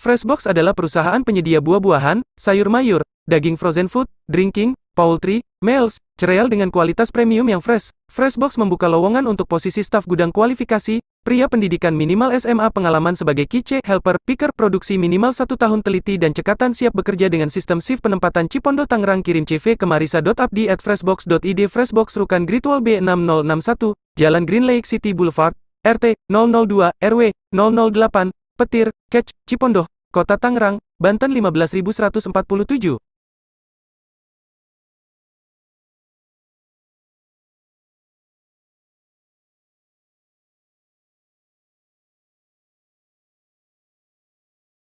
Freshbox adalah perusahaan penyedia buah-buahan, sayur-mayur, daging frozen food, drinking, poultry, meals, cereal dengan kualitas premium yang fresh. Freshbox membuka lowongan untuk posisi staf gudang kualifikasi, pria pendidikan minimal SMA pengalaman sebagai kice, helper, picker produksi minimal satu tahun teliti dan cekatan siap bekerja dengan sistem shift penempatan Cipondo Tangerang kirim CV ke marisa.abdi at freshbox.id Freshbox Rukan Gritwal B6061, Jalan Green Lake City Boulevard, RT 002 RW 008 Petir, Catch, Cipondoh, Kota Tangerang, Banten 15147.